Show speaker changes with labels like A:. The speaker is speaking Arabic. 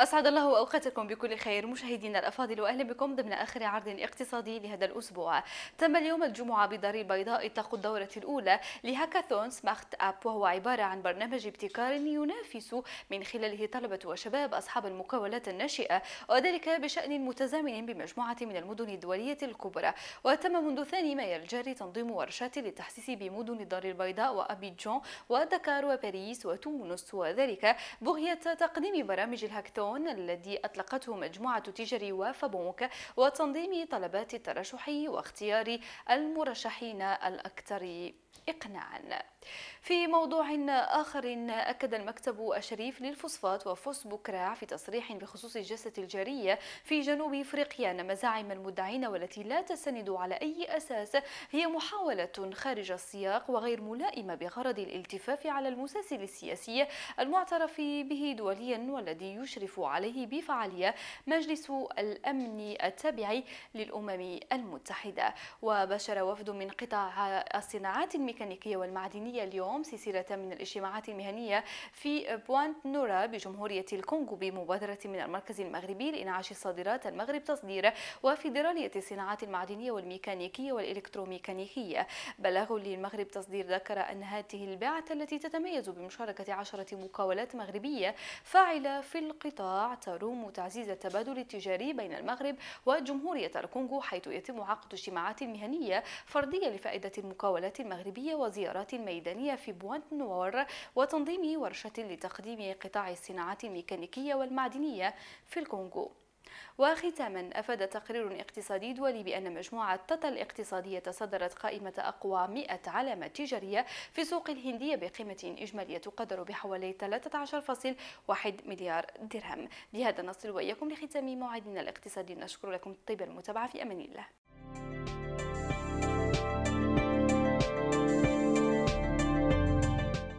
A: أسعد الله أوقاتكم بكل خير مشاهدينا الأفاضل وأهلا بكم ضمن آخر عرض اقتصادي لهذا الأسبوع تم اليوم الجمعة بدار البيضاء إطلاق الدورة الأولى لهاكاثون سمارت أب وهو عبارة عن برنامج ابتكار ينافس من خلاله طلبة وشباب أصحاب المقاولات الناشئة وذلك بشأن متزامن بمجموعة من المدن الدولية الكبرى وتم منذ ثاني ما الجاري تنظيم ورشات للتحسيس بمدن دار البيضاء وأبيجون ودكار وباريس وتونس وذلك بغية تقديم برامج الهاكاثون مليون الذي أطلقته مجموعة تجري وفبونك وتنظيم طلبات الترشح واختيار المرشحين الأكثر إقناعا في موضوع آخر أكد المكتب الشريف للفوسفات وفوس بكراع في تصريح بخصوص الجلسة الجارية في جنوب إفريقيا أن مزاعم المدعين والتي لا تستند على أي أساس هي محاولة خارج السياق وغير ملائمة بغرض الالتفاف على المسلسل السياسي المعترف به دوليا والذي يشرف عليه بفعالية مجلس الأمن التابع للأمم المتحدة وبشر وفد من قطاع الصناعات الميكانيكية والمعدنية اليوم سلسلة من الاجتماعات المهنية في بوانت نورا بجمهورية الكونغو بمبادرة من المركز المغربي لإنعاش الصادرات المغرب تصدير وفيدرالية الصناعات المعدنية والميكانيكية والإلكتروميكانيكية بلغوا للمغرب تصدير ذكر أن هذه البعثة التي تتميز بمشاركة عشرة مقاولات مغربية فاعلة في القطاع تروم تعزيز التبادل التجاري بين المغرب وجمهورية الكونغو حيث يتم عقد اجتماعات مهنية فردية لفائدة المقاولات المغربية وزيارات ميدانية في بوانت نوار وتنظيم ورشة لتقديم قطاع الصناعات الميكانيكية والمعدنية في الكونغو وختاما أفاد تقرير اقتصادي دولي بأن مجموعة تاتا الاقتصادية تصدرت قائمة أقوى 100 علامة تجارية في السوق الهندية بقيمة إجمالية تقدر بحوالي 13.1 مليار درهم بهذا نصل وإياكم لختام موعدنا الاقتصادي نشكر لكم طيب المتابعة في أمان الله